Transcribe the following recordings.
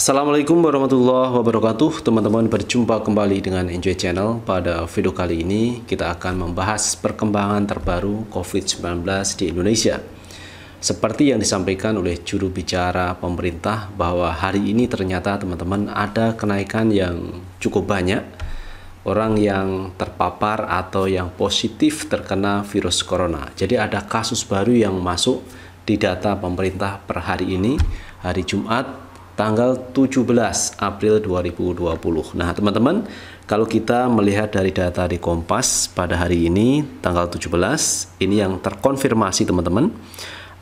Assalamualaikum warahmatullahi wabarakatuh Teman-teman berjumpa kembali dengan Enjoy Channel Pada video kali ini kita akan membahas perkembangan terbaru COVID-19 di Indonesia Seperti yang disampaikan oleh juru bicara pemerintah Bahwa hari ini ternyata teman-teman ada kenaikan yang cukup banyak Orang yang terpapar atau yang positif terkena virus corona Jadi ada kasus baru yang masuk di data pemerintah per hari ini Hari Jumat tanggal 17 April 2020. Nah, teman-teman, kalau kita melihat dari data di Kompas pada hari ini tanggal 17, ini yang terkonfirmasi teman-teman,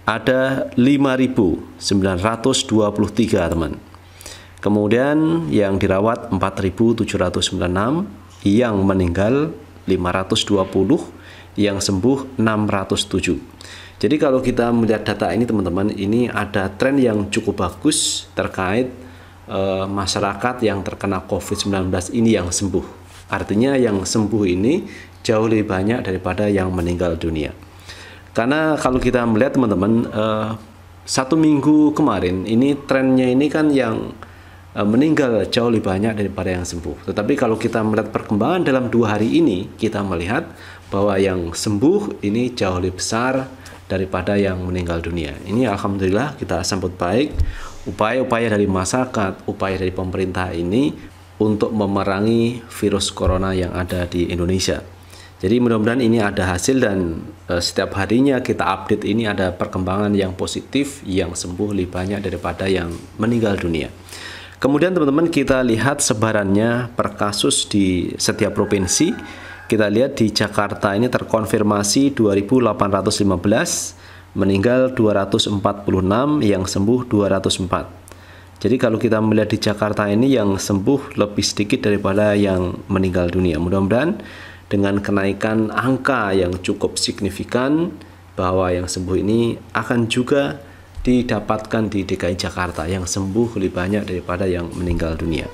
ada 5.923 teman. Kemudian yang dirawat 4.796, yang meninggal 520, yang sembuh 607. Jadi kalau kita melihat data ini teman-teman, ini ada tren yang cukup bagus terkait e, masyarakat yang terkena COVID-19 ini yang sembuh. Artinya yang sembuh ini jauh lebih banyak daripada yang meninggal dunia. Karena kalau kita melihat teman-teman, e, satu minggu kemarin ini trennya ini kan yang eh, meninggal jauh lebih banyak daripada yang sembuh. Tetapi kalau kita melihat perkembangan dalam dua hari ini, kita melihat bahwa yang sembuh ini jauh lebih besar daripada yang meninggal dunia. Ini alhamdulillah kita sambut baik upaya-upaya dari masyarakat, upaya dari pemerintah ini untuk memerangi virus corona yang ada di Indonesia. Jadi mudah-mudahan ini ada hasil dan e, setiap harinya kita update ini ada perkembangan yang positif yang sembuh lebih banyak daripada yang meninggal dunia. Kemudian teman-teman kita lihat sebarannya per kasus di setiap provinsi. Kita lihat di Jakarta ini terkonfirmasi 2815, meninggal 246, yang sembuh 204. Jadi kalau kita melihat di Jakarta ini yang sembuh lebih sedikit daripada yang meninggal dunia. Mudah-mudahan dengan kenaikan angka yang cukup signifikan bahwa yang sembuh ini akan juga didapatkan di DKI Jakarta yang sembuh lebih banyak daripada yang meninggal dunia.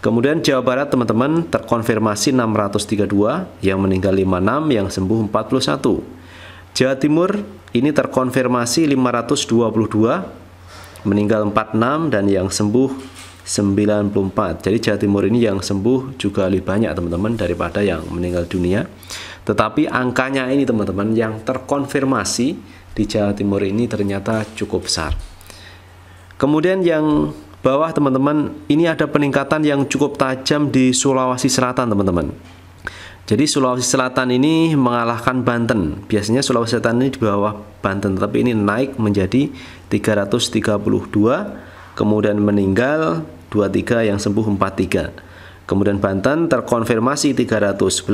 Kemudian Jawa Barat teman-teman terkonfirmasi 632, yang meninggal 56, yang sembuh 41. Jawa Timur ini terkonfirmasi 522, meninggal 46 dan yang sembuh 94. Jadi Jawa Timur ini yang sembuh juga lebih banyak teman-teman daripada yang meninggal dunia. Tetapi angkanya ini teman-teman yang terkonfirmasi di Jawa Timur ini ternyata cukup besar. Kemudian yang bawah teman-teman ini ada peningkatan yang cukup tajam di Sulawesi Selatan teman-teman jadi Sulawesi Selatan ini mengalahkan Banten biasanya Sulawesi Selatan ini di bawah Banten tapi ini naik menjadi 332 kemudian meninggal 23 yang sembuh 43 kemudian Banten terkonfirmasi 311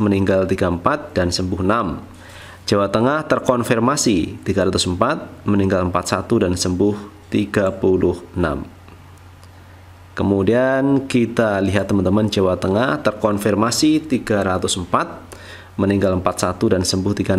meninggal 34 dan sembuh 6 Jawa Tengah terkonfirmasi 304, meninggal 41 dan sembuh 36. Kemudian kita lihat teman-teman Jawa Tengah terkonfirmasi 304, meninggal 41 dan sembuh 36.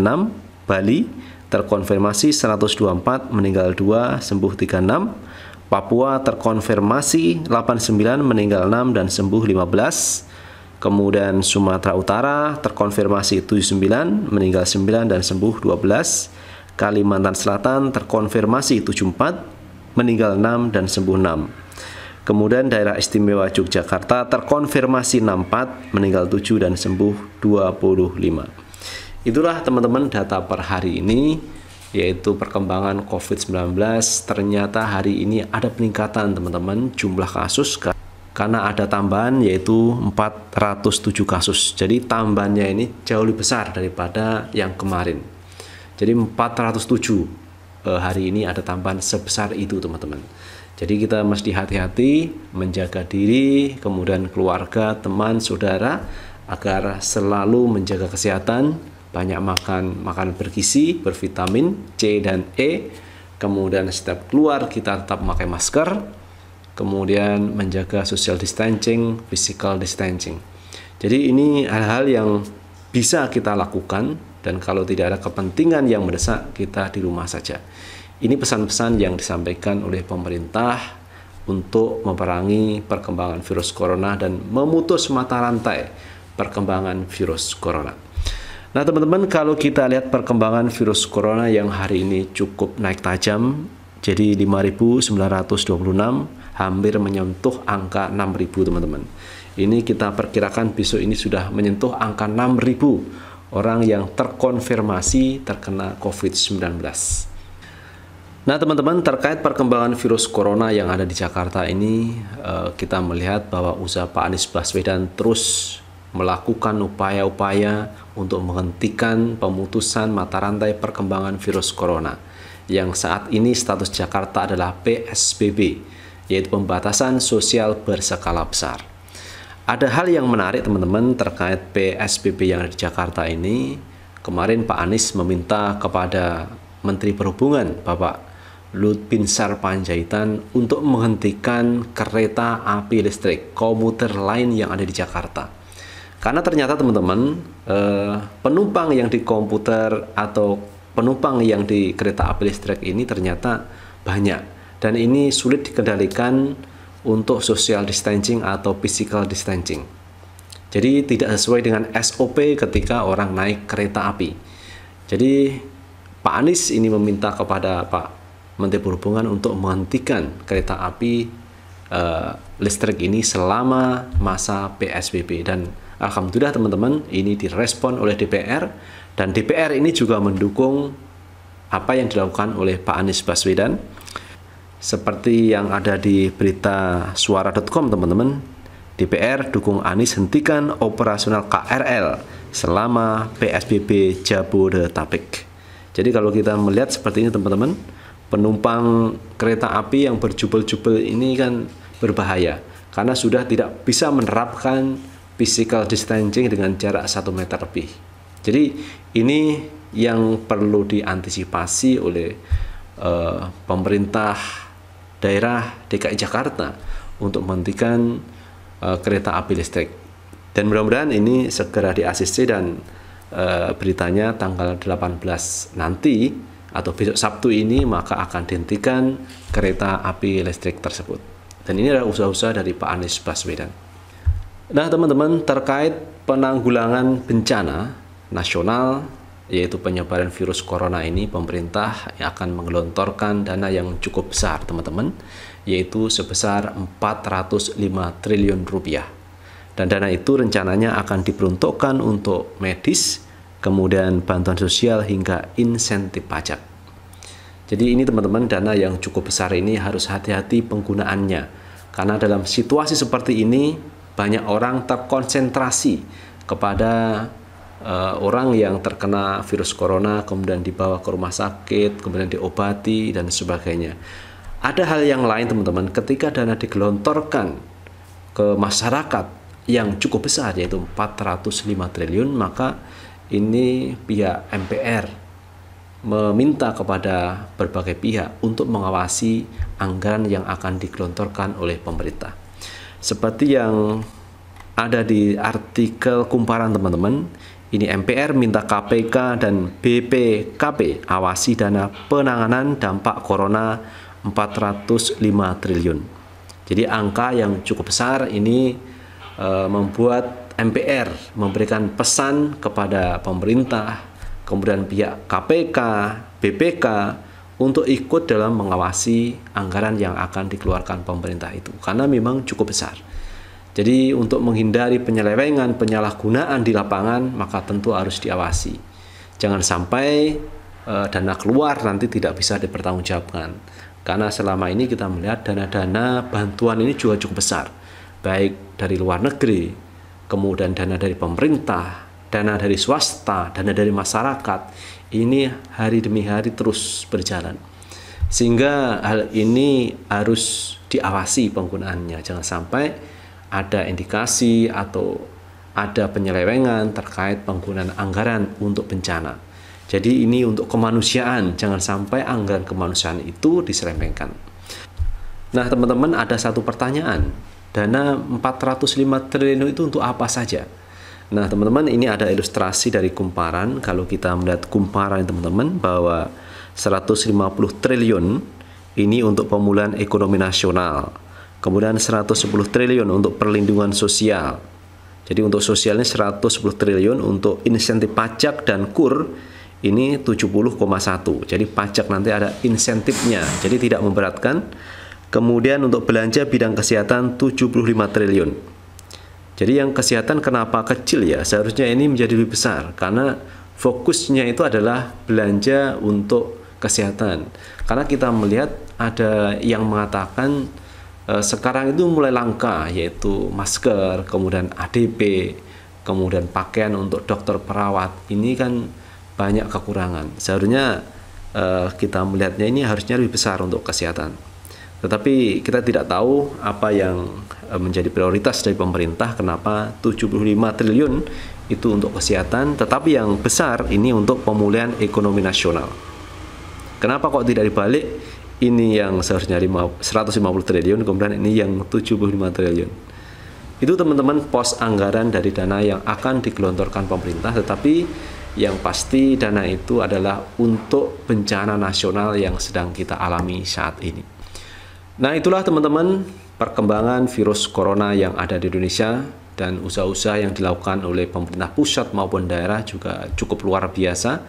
Bali terkonfirmasi 124, meninggal 2, sembuh 36. Papua terkonfirmasi 89, meninggal 6 dan sembuh 15. Kemudian Sumatera Utara terkonfirmasi 79, meninggal 9 dan sembuh 12. Kalimantan Selatan terkonfirmasi 74, meninggal 6 dan sembuh 6. Kemudian daerah istimewa Yogyakarta terkonfirmasi 64, meninggal 7 dan sembuh 25. Itulah teman-teman data per hari ini yaitu perkembangan COVID-19 ternyata hari ini ada peningkatan teman-teman jumlah kasus karena ada tambahan yaitu 407 kasus jadi tambahannya ini jauh lebih besar daripada yang kemarin jadi 407 eh, hari ini ada tambahan sebesar itu teman-teman jadi kita mesti hati-hati menjaga diri, kemudian keluarga, teman, saudara agar selalu menjaga kesehatan, banyak makan makanan bergizi, bervitamin C dan E. Kemudian setiap keluar kita tetap memakai masker, kemudian menjaga social distancing, physical distancing. Jadi ini hal-hal yang bisa kita lakukan dan kalau tidak ada kepentingan yang mendesak kita di rumah saja. Ini pesan-pesan yang disampaikan oleh pemerintah untuk memerangi perkembangan virus corona dan memutus mata rantai perkembangan virus corona. Nah, teman-teman, kalau kita lihat perkembangan virus corona yang hari ini cukup naik tajam, jadi 5.926 hampir menyentuh angka 6.000, teman-teman. Ini kita perkirakan besok ini sudah menyentuh angka 6.000 orang yang terkonfirmasi terkena COVID-19. Nah, teman-teman, terkait perkembangan virus corona yang ada di Jakarta ini, eh, kita melihat bahwa usaha Pak Anies Baswedan terus melakukan upaya-upaya untuk menghentikan pemutusan mata rantai perkembangan virus corona yang saat ini status Jakarta adalah PSBB, yaitu pembatasan sosial berskala besar. Ada hal yang menarik teman-teman terkait PSBB yang ada di Jakarta ini. Kemarin Pak Anies meminta kepada Menteri Perhubungan Bapak Lut Pinsar Panjaitan untuk menghentikan kereta api listrik komuter lain yang ada di Jakarta. Karena ternyata teman-teman eh, penumpang yang di komputer atau penumpang yang di kereta api listrik ini ternyata banyak dan ini sulit dikendalikan untuk social distancing atau physical distancing. Jadi tidak sesuai dengan SOP ketika orang naik kereta api. Jadi Pak Anies ini meminta kepada Pak Menteri Perhubungan untuk menghentikan kereta api uh, listrik ini selama masa PSBB dan alhamdulillah teman-teman ini direspon oleh DPR dan DPR ini juga mendukung apa yang dilakukan oleh Pak Anies Baswedan seperti yang ada di berita suara.com teman-teman DPR dukung Anies hentikan operasional KRL selama PSBB Jabodetabek. Jadi kalau kita melihat seperti ini teman-teman, penumpang kereta api yang berjubel-jubel ini kan berbahaya karena sudah tidak bisa menerapkan physical distancing dengan jarak 1 meter lebih. Jadi ini yang perlu diantisipasi oleh uh, pemerintah daerah DKI Jakarta untuk menghentikan uh, kereta api listrik. Dan mudah-mudahan ini segera diasisi dan uh, beritanya tanggal 18 nanti atau besok Sabtu ini maka akan dihentikan kereta api listrik tersebut. Dan ini adalah usaha-usaha dari Pak Anies Baswedan. Nah, teman-teman, terkait penanggulangan bencana nasional yaitu penyebaran virus corona ini pemerintah akan menggelontorkan dana yang cukup besar teman-teman yaitu sebesar 405 triliun rupiah dan dana itu rencananya akan diperuntukkan untuk medis kemudian bantuan sosial hingga insentif pajak. Jadi ini teman-teman dana yang cukup besar ini harus hati-hati penggunaannya karena dalam situasi seperti ini banyak orang terkonsentrasi kepada uh, orang yang terkena virus corona kemudian dibawa ke rumah sakit, kemudian diobati dan sebagainya. Ada hal yang lain teman-teman ketika dana digelontorkan ke masyarakat yang cukup besar yaitu 405 triliun maka ini pihak MPR meminta kepada berbagai pihak untuk mengawasi anggaran yang akan digelontorkan oleh pemerintah. Seperti yang ada di artikel kumparan teman-teman, ini MPR minta KPK dan BPKP awasi dana penanganan dampak corona 405 triliun. Jadi angka yang cukup besar ini e, membuat MPR memberikan pesan kepada pemerintah, kemudian pihak KPK, BPK untuk ikut dalam mengawasi anggaran yang akan dikeluarkan pemerintah itu karena memang cukup besar. Jadi untuk menghindari penyelewengan, penyalahgunaan di lapangan maka tentu harus diawasi. Jangan sampai e, dana keluar nanti tidak bisa dipertanggungjawabkan. Karena selama ini kita melihat dana-dana bantuan ini juga cukup besar, baik dari luar negeri kemudian dana dari pemerintah, dana dari swasta, dana dari masyarakat, ini hari demi hari terus berjalan. Sehingga hal ini harus diawasi penggunaannya. Jangan sampai ada indikasi atau ada penyelewengan terkait penggunaan anggaran untuk bencana. Jadi ini untuk kemanusiaan, jangan sampai anggaran kemanusiaan itu diselewengkan. Nah, teman-teman ada satu pertanyaan Dana 405 triliun itu untuk apa saja? Nah, teman-teman, ini ada ilustrasi dari kumparan. Kalau kita melihat kumparan, teman-teman, bahwa 150 triliun ini untuk pemulihan ekonomi nasional. Kemudian 110 triliun untuk perlindungan sosial. Jadi untuk sosialnya 110 triliun, untuk insentif pajak dan kur ini 70,1. Jadi pajak nanti ada insentifnya. Jadi tidak memberatkan Kemudian untuk belanja bidang kesehatan 75 triliun. Jadi yang kesehatan kenapa kecil ya? Seharusnya ini menjadi lebih besar karena fokusnya itu adalah belanja untuk kesehatan. Karena kita melihat ada yang mengatakan eh, sekarang itu mulai langka yaitu masker, kemudian ADP, kemudian pakaian untuk dokter perawat. Ini kan banyak kekurangan. Seharusnya eh, kita melihatnya ini harusnya lebih besar untuk kesehatan. Tetapi kita tidak tahu apa yang e, menjadi prioritas dari pemerintah kenapa 75 triliun itu untuk kesehatan tetapi yang besar ini untuk pemulihan ekonomi nasional. Kenapa kok tidak dibalik ini yang seharusnya 150 triliun kemudian ini yang 75 triliun. Itu teman-teman pos anggaran dari dana yang akan digelontorkan pemerintah tetapi yang pasti dana itu adalah untuk bencana nasional yang sedang kita alami saat ini. Nah, itulah teman-teman perkembangan virus corona yang ada di Indonesia dan usaha-usaha yang dilakukan oleh pemerintah pusat maupun daerah juga cukup luar biasa.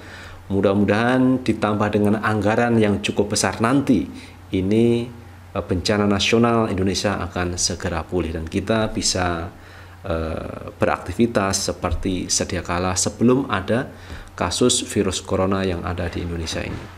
Mudah-mudahan ditambah dengan anggaran yang cukup besar nanti, ini eh, bencana nasional Indonesia akan segera pulih dan kita bisa eh, beraktivitas seperti sedia kala sebelum ada kasus virus corona yang ada di Indonesia ini.